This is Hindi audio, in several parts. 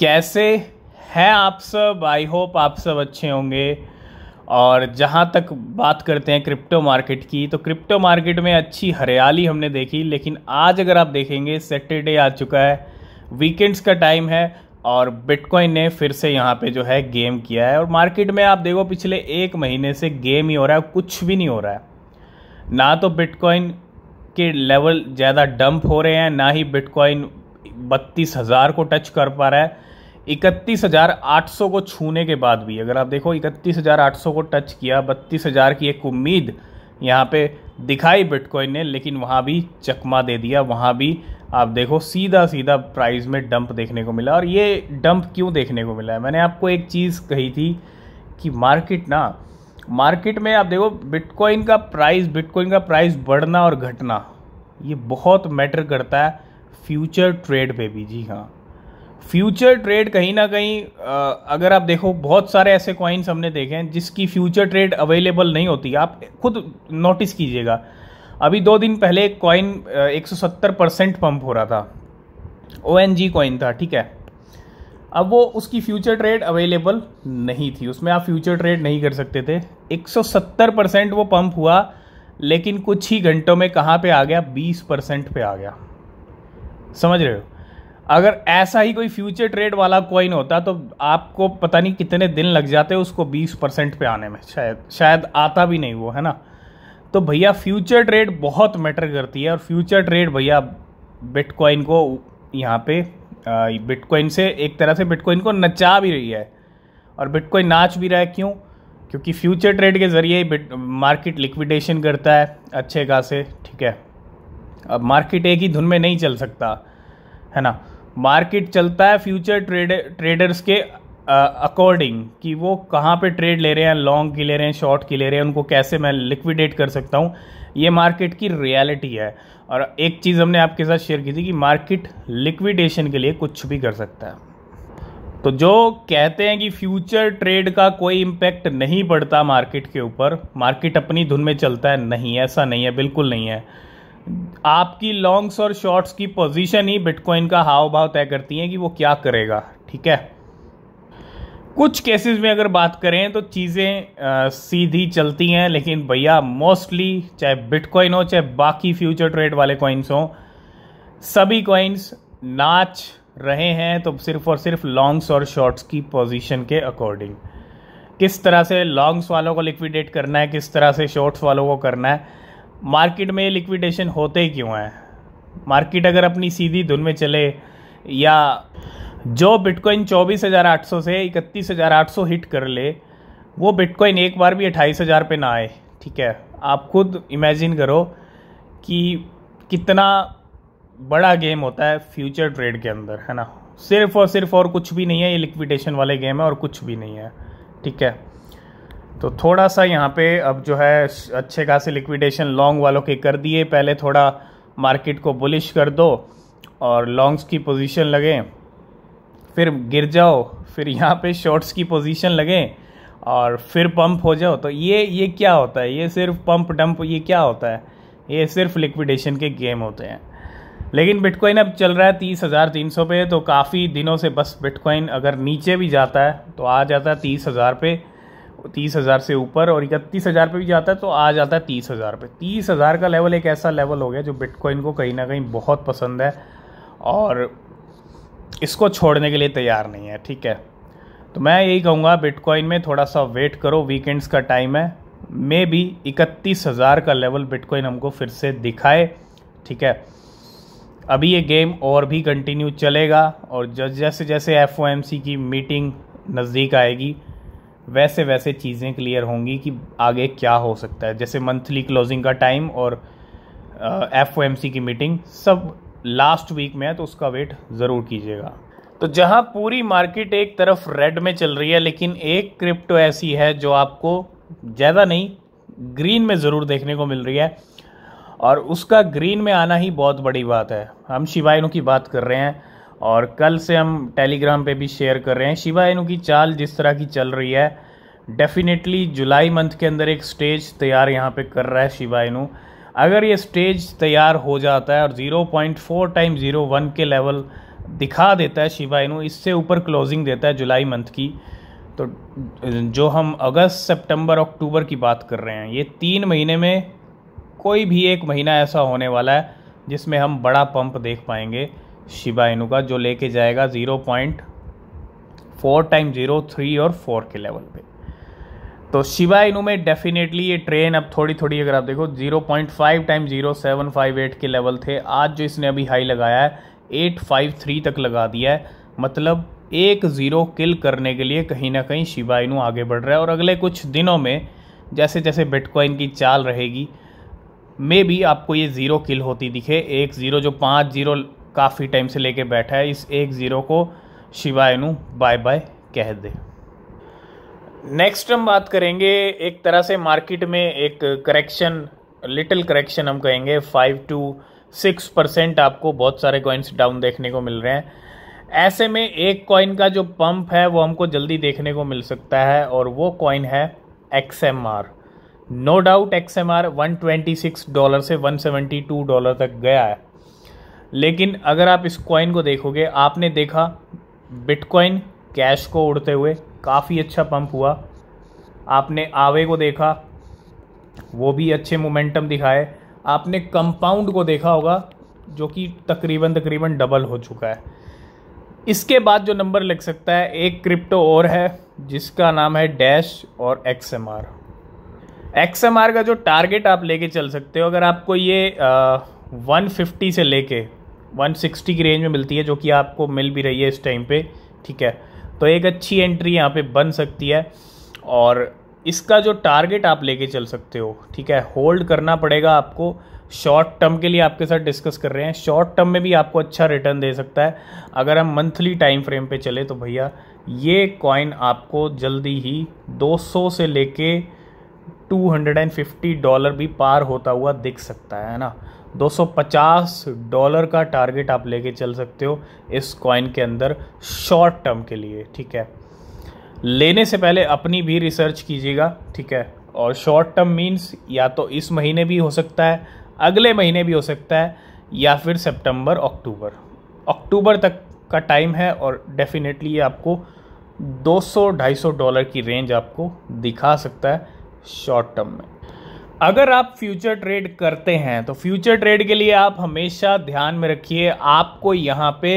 कैसे हैं आप सब आई होप आप सब अच्छे होंगे और जहाँ तक बात करते हैं क्रिप्टो मार्केट की तो क्रिप्टो मार्केट में अच्छी हरियाली हमने देखी लेकिन आज अगर आप देखेंगे सैटरडे आ चुका है वीकेंड्स का टाइम है और बिटकॉइन ने फिर से यहाँ पे जो है गेम किया है और मार्केट में आप देखो पिछले एक महीने से गेम ही हो रहा है कुछ भी नहीं हो रहा है ना तो बिटकॉइन के लेवल ज़्यादा डंप हो रहे हैं ना ही बिटकॉइन बत्तीस हज़ार को टच कर पा रहा है इकतीस हज़ार आठ सौ को छूने के बाद भी अगर आप देखो इकतीस हज़ार आठ सौ को टच किया बत्तीस हज़ार की एक उम्मीद यहाँ पे दिखाई बिटकॉइन ने लेकिन वहाँ भी चकमा दे दिया वहाँ भी आप देखो सीधा सीधा प्राइस में डंप देखने को मिला और ये डंप क्यों देखने को मिला है मैंने आपको एक चीज़ कही थी कि मार्केट ना मार्केट में आप देखो बिटकॉइन का प्राइस बिटकॉइन का प्राइस बढ़ना और घटना ये बहुत मैटर करता है फ्यूचर ट्रेड पे भी जी हाँ फ्यूचर ट्रेड कहीं ना कहीं अगर आप देखो बहुत सारे ऐसे कॉइन्स हमने देखे हैं जिसकी फ्यूचर ट्रेड अवेलेबल नहीं होती आप खुद नोटिस कीजिएगा अभी दो दिन पहले एक कॉइन 170 परसेंट पम्प हो रहा था ओ एन जी कॉइन था ठीक है अब वो उसकी फ्यूचर ट्रेड अवेलेबल नहीं थी उसमें आप फ्यूचर ट्रेड नहीं कर सकते थे 170 परसेंट वो पम्प हुआ लेकिन कुछ ही घंटों में कहाँ पे आ गया 20 परसेंट पे आ गया समझ रहे हो अगर ऐसा ही कोई फ्यूचर ट्रेड वाला कॉइन होता तो आपको पता नहीं कितने दिन लग जाते उसको 20 परसेंट पे आने में शायद शायद आता भी नहीं वो है ना तो भैया फ्यूचर ट्रेड बहुत मैटर करती है और फ्यूचर ट्रेड भैया बिटकॉइन को यहाँ पे बिटकॉइन से एक तरह से बिटकॉइन को नचा भी रही है और बिटकॉइन नाच भी रहा है क्यों क्योंकि फ्यूचर ट्रेड के ज़रिए ही मार्केट लिक्विडेशन करता है अच्छे खासे ठीक है अब मार्केट एक ही धुन में नहीं चल सकता है ना मार्केट चलता है फ्यूचर ट्रेड ट्रेडर्स के अकॉर्डिंग uh, कि वो कहाँ पे ट्रेड ले रहे हैं लॉन्ग की ले रहे हैं शॉर्ट की ले रहे हैं उनको कैसे मैं लिक्विडेट कर सकता हूँ ये मार्केट की रियलिटी है और एक चीज़ हमने आपके साथ शेयर की थी कि मार्केट लिक्विडेशन के लिए कुछ भी कर सकता है तो जो कहते हैं कि फ्यूचर ट्रेड का कोई इम्पैक्ट नहीं पड़ता मार्केट के ऊपर मार्केट अपनी धुन में चलता है नहीं ऐसा नहीं है बिल्कुल नहीं है आपकी लॉन्ग्स और शॉर्ट्स की पोजीशन ही बिटकॉइन का हाव भाव तय करती है कि वो क्या करेगा ठीक है कुछ केसेस में अगर बात करें तो चीज़ें सीधी चलती हैं लेकिन भैया मोस्टली चाहे बिटकॉइन हो चाहे बाकी फ्यूचर ट्रेड वाले कॉइन्स हों सभी कॉइन्स नाच रहे हैं तो सिर्फ और सिर्फ लॉन्ग्स और शॉर्ट्स की पोजीशन के अकॉर्डिंग किस तरह से लॉन्ग्स वालों को लिक्विडेट करना है किस तरह से शॉर्ट्स वालों को करना है मार्केट में लिक्विडेशन होते क्यों हैं मार्केट अगर अपनी सीधी धुन में चले या जो बिटकॉइन 24,800 से 31,800 हिट कर ले वो बिटकॉइन एक बार भी अट्ठाईस हज़ार पे ना आए ठीक है आप खुद इमेजिन करो कि कितना बड़ा गेम होता है फ्यूचर ट्रेड के अंदर है ना सिर्फ और सिर्फ और कुछ भी नहीं है ये लिक्विडेशन वाले गेम है और कुछ भी नहीं है ठीक है तो थोड़ा सा यहाँ पे अब जो है अच्छे खासे लिक्विडेशन लॉन्ग वालों के कर दिए पहले थोड़ा मार्केट को बुलिश कर दो और लॉन्ग्स की पोजीशन लगे फिर गिर जाओ फिर यहाँ पे शॉर्ट्स की पोजीशन लगे और फिर पंप हो जाओ तो ये ये क्या होता है ये सिर्फ पंप डंप ये क्या होता है ये सिर्फ लिक्विडेशन के गेम होते हैं लेकिन बिटकॉइन अब चल रहा है तीस हज़ार तीन सौ पे तो काफ़ी दिनों से बस बिटकॉइन अगर नीचे भी जाता है तो आ जाता है तीस हज़ार पे तीस हज़ार से ऊपर और इकतीस हज़ार पर भी जाता है तो आ जाता है तीस हज़ार पर तीस हज़ार का लेवल एक ऐसा लेवल हो गया जो बिटकॉइन को कहीं ना कहीं बहुत पसंद है और इसको छोड़ने के लिए तैयार नहीं है ठीक है तो मैं यही कहूँगा बिटकॉइन में थोड़ा सा वेट करो वीकेंड्स का टाइम है मे भी इकतीस हज़ार का लेवल बिटकॉइन हमको फिर से दिखाए ठीक है अभी ये गेम और भी कंटिन्यू चलेगा और जैसे जैसे एफ की मीटिंग नज़दीक आएगी वैसे वैसे चीज़ें क्लियर होंगी कि आगे क्या हो सकता है जैसे मंथली क्लोजिंग का टाइम और एफ ओ एम सी की मीटिंग सब लास्ट वीक में है तो उसका वेट ज़रूर कीजिएगा तो जहां पूरी मार्केट एक तरफ रेड में चल रही है लेकिन एक क्रिप्टो ऐसी है जो आपको ज़्यादा नहीं ग्रीन में ज़रूर देखने को मिल रही है और उसका ग्रीन में आना ही बहुत बड़ी बात है हम शिवायनों की बात कर रहे हैं और कल से हम टेलीग्राम पे भी शेयर कर रहे हैं शिवा इनू की चाल जिस तरह की चल रही है डेफिनेटली जुलाई मंथ के अंदर एक स्टेज तैयार यहाँ पे कर रहा है शिवा इनू अगर ये स्टेज तैयार हो जाता है और 0.4 टाइम 0.1 के लेवल दिखा देता है शिवा इनू इससे ऊपर क्लोजिंग देता है जुलाई मंथ की तो जो हम अगस्त सितंबर अक्टूबर की बात कर रहे हैं ये तीन महीने में कोई भी एक महीना ऐसा होने वाला है जिसमें हम बड़ा पंप देख पाएंगे शिबा इनू का जो लेके जाएगा zero point four time zero three और फोर के लेवल पे तो शिबा इनू में डेफिनेटली ये ट्रेन अब थोड़ी थोड़ी अगर आप देखो zero point five time zero seven five eight के लेवल थे आज जो इसने अभी हाई लगाया है एट फाइव थ्री तक लगा दिया है मतलब एक ज़ीरो किल करने के लिए कहीं ना कहीं शिबा इनू आगे बढ़ रहा है और अगले कुछ दिनों में जैसे जैसे बिटकॉइन की चाल रहेगी मे भी आपको ये ज़ीरो किल होती दिखे एक ज़ीरो जो पाँच ज़ीरो काफ़ी टाइम से लेके बैठा है इस एक ज़ीरो को शिवायनु बाय बाय कह दे नेक्स्ट हम बात करेंगे एक तरह से मार्केट में एक करेक्शन लिटिल करेक्शन हम कहेंगे फाइव टू सिक्स परसेंट आपको बहुत सारे कॉइन्स डाउन देखने को मिल रहे हैं ऐसे में एक कॉइन का जो पंप है वो हमको जल्दी देखने को मिल सकता है और वो कॉइन है X M R no doubt X M R one twenty six dollar से वन सेवेंटी टू डॉलर तक गया है लेकिन अगर आप इस कॉइन को देखोगे आपने देखा बिटकॉइन कैश को उड़ते हुए काफ़ी अच्छा पंप हुआ आपने आवे को देखा वो भी अच्छे मोमेंटम दिखाए आपने कंपाउंड को देखा होगा जो कि तकरीबन तकरीबन डबल हो चुका है इसके बाद जो नंबर लग सकता है एक क्रिप्टो और है जिसका नाम है डैश और X M R X M R का जो टारगेट आप लेके चल सकते हो अगर आपको ये वन फिफ्टी से लेके वन सिक्सटी की रेंज में मिलती है जो कि आपको मिल भी रही है इस टाइम पे ठीक है तो एक अच्छी एंट्री यहाँ पे बन सकती है और इसका जो टारगेट आप लेके चल सकते हो ठीक है होल्ड करना पड़ेगा आपको शॉर्ट टर्म के लिए आपके साथ डिस्कस कर रहे हैं शॉर्ट टर्म में भी आपको अच्छा रिटर्न दे सकता है अगर हम मंथली टाइम फ्रेम पे चले तो भैया ये कॉइन आपको जल्दी ही 200 से लेके 250 डॉलर भी पार होता हुआ दिख सकता है ना 250 डॉलर का टारगेट आप लेके चल सकते हो इस कॉइन के अंदर शॉर्ट टर्म के लिए ठीक है लेने से पहले अपनी भी रिसर्च कीजिएगा ठीक है और शॉर्ट टर्म मीन्स या तो इस महीने भी हो सकता है अगले महीने भी हो सकता है या फिर सितंबर अक्टूबर अक्टूबर तक का टाइम है और डेफिनेटली ये आपको 200-250 डॉलर की रेंज आपको दिखा सकता है शॉर्ट टर्म में अगर आप फ्यूचर ट्रेड करते हैं तो फ्यूचर ट्रेड के लिए आप हमेशा ध्यान में रखिए आपको यहाँ पे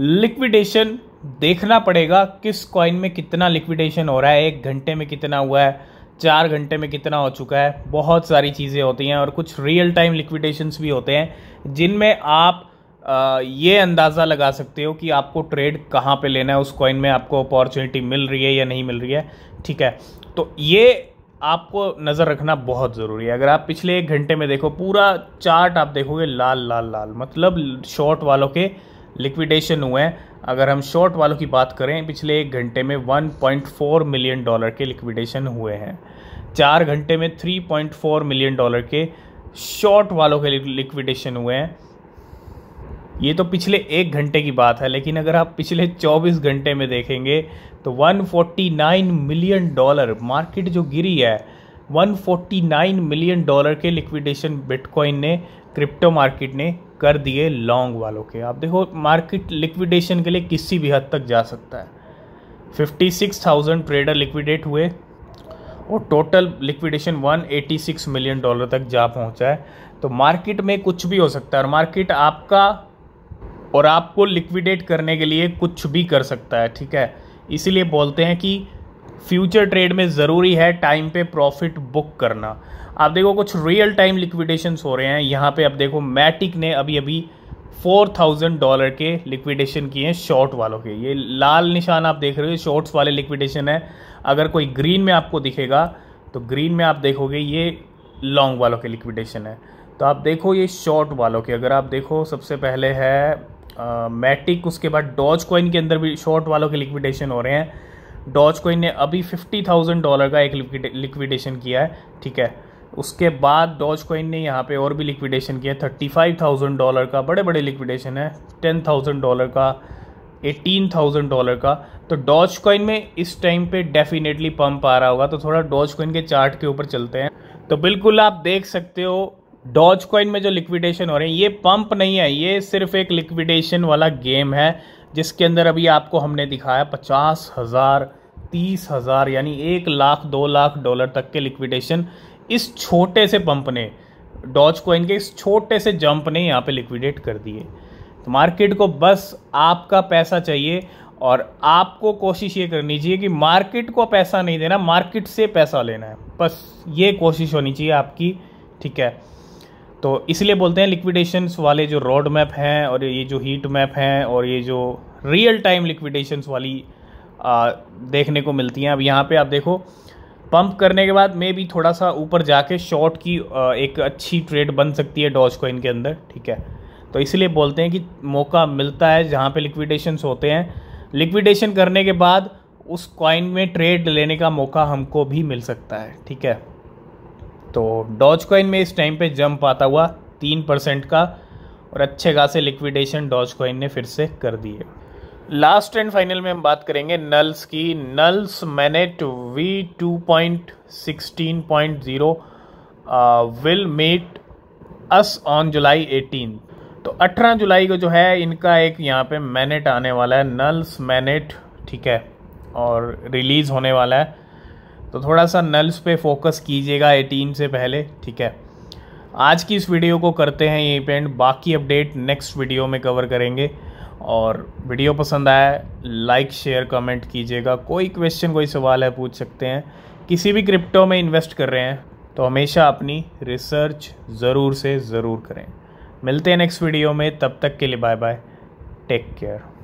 लिक्विडेशन देखना पड़ेगा किस कॉइन में कितना लिक्विडेशन हो रहा है एक घंटे में कितना हुआ है चार घंटे में कितना हो चुका है बहुत सारी चीज़ें होती हैं और कुछ रियल टाइम लिक्विडेशंस भी होते हैं जिनमें आप आ, ये अंदाज़ा लगा सकते हो कि आपको ट्रेड कहाँ पे लेना है उस कॉइन में आपको अपॉर्चुनिटी मिल रही है या नहीं मिल रही है ठीक है तो ये आपको नज़र रखना बहुत ज़रूरी है अगर आप पिछले एक घंटे में देखो पूरा चार्ट आप देखोगे लाल लाल लाल मतलब शॉर्ट वालों के लिक्विडेशन हुए हैं अगर हम शॉर्ट वालों की बात करें पिछले एक घंटे में 1.4 मिलियन डॉलर के लिक्विडेशन हुए हैं चार घंटे में 3.4 मिलियन डॉलर के शॉर्ट वालों के लिक्विडेशन हुए हैं ये तो पिछले एक घंटे की बात है लेकिन अगर आप पिछले 24 घंटे में देखेंगे तो 149 मिलियन डॉलर मार्केट जो गिरी है 149 मिलियन डॉलर के लिक्विडेशन बिटकॉइन ने क्रिप्टो मार्केट ने कर दिए लॉन्ग वालों के आप देखो मार्केट लिक्विडेशन के लिए किसी भी हद तक जा सकता है 56,000 ट्रेडर लिक्विडेट हुए और टोटल लिक्विडेशन 186 मिलियन डॉलर तक जा पहुंचा है तो मार्केट में कुछ भी हो सकता है और मार्केट आपका और आपको लिक्विडेट करने के लिए कुछ भी कर सकता है ठीक है इसीलिए बोलते हैं कि फ्यूचर ट्रेड में ज़रूरी है टाइम पे प्रॉफिट बुक करना आप देखो कुछ रियल टाइम लिक्विडेशंस हो रहे हैं यहाँ पे आप देखो मैटिक ने अभी अभी फोर थाउजेंड डॉलर के लिक्विडेशन किए हैं शॉर्ट वालों के ये लाल निशान आप देख रहे हो शॉर्ट्स वाले लिक्विडेशन है अगर कोई ग्रीन में आपको दिखेगा तो ग्रीन में आप देखोगे ये लॉन्ग वालों के लिक्विडेशन है तो आप देखो ये शॉर्ट वालों के अगर आप देखो सबसे पहले है मैटिक उसके बाद डॉज कॉइन के अंदर भी शॉर्ट वालों के लिक्विडेशन हो रहे हैं डॉज कॉइन ने अभी फिफ्टी थाउजेंड डॉलर का एक लिक्विडेशन किया है ठीक है उसके बाद डॉज कॉइन ने यहाँ पे और भी लिक्विडेशन किया थर्टी फाइव थाउजेंड डॉलर का बड़े बड़े लिक्विडेशन है टेन थाउजेंड डॉलर का एटीन थाउजेंड डॉलर का तो डॉज कॉइन में इस टाइम पे डेफिनेटली पंप आ रहा होगा तो थोड़ा डॉज कॉइन के चार्ट के ऊपर चलते हैं तो बिल्कुल आप देख सकते हो डॉज कॉइन में जो लिक्विडेशन हो रहे हैं ये पंप नहीं है ये सिर्फ एक लिक्विडेशन वाला गेम है जिसके अंदर अभी आपको हमने दिखाया पचास हज़ार तीस हज़ार यानी एक लाख दो लाख डॉलर तक के लिक्विडेशन इस छोटे से पंप ने डॉज कॉइन के इस छोटे से जंप ने यहाँ पे लिक्विडेट कर दिए तो मार्केट को बस आपका पैसा चाहिए और आपको कोशिश ये करनी चाहिए कि मार्केट को पैसा नहीं देना मार्केट से पैसा लेना है बस ये कोशिश होनी चाहिए आपकी ठीक है तो इसलिए बोलते हैं लिक्विडेशंस वाले जो रोड मैप हैं और ये जो हीट मैप हैं और ये जो रियल टाइम लिक्विडेशंस वाली आ, देखने को मिलती हैं अब यहाँ पे आप देखो पंप करने के बाद मे भी थोड़ा सा ऊपर जाके शॉर्ट की आ, एक अच्छी ट्रेड बन सकती है डॉज कॉइन के अंदर ठीक है तो इसलिए बोलते हैं कि मौका मिलता है जहाँ पे लिक्विडेशंस होते हैं लिक्विडेशन करने के बाद उस कॉइन में ट्रेड लेने का मौका हमको भी मिल सकता है ठीक है तो डॉज कॉइन में इस टाइम पे जंप आता हुआ तीन परसेंट का और अच्छे खासे लिक्विडेशन डॉज कॉइन ने फिर से कर दिए लास्ट एंड फाइनल में हम बात करेंगे नल्स की Nuls mainnet V two point sixteen point zero will met us on July eighteen तो 18 जुलाई को जो है इनका एक यहाँ पे मैनेट आने वाला है नल्स मैनेट ठीक है और रिलीज़ होने वाला है तो थोड़ा सा नल्स पे फोकस कीजिएगा 18 से पहले ठीक है आज की इस वीडियो को करते हैं ये पेंट बाकी अपडेट नेक्स्ट वीडियो में कवर करेंगे और वीडियो पसंद आया लाइक शेयर कमेंट कीजिएगा कोई क्वेश्चन कोई सवाल है पूछ सकते हैं किसी भी क्रिप्टो में इन्वेस्ट कर रहे हैं तो हमेशा अपनी रिसर्च ज़रूर से ज़रूर करें मिलते हैं नेक्स्ट वीडियो में तब तक के लिए बाय बाय टेक केयर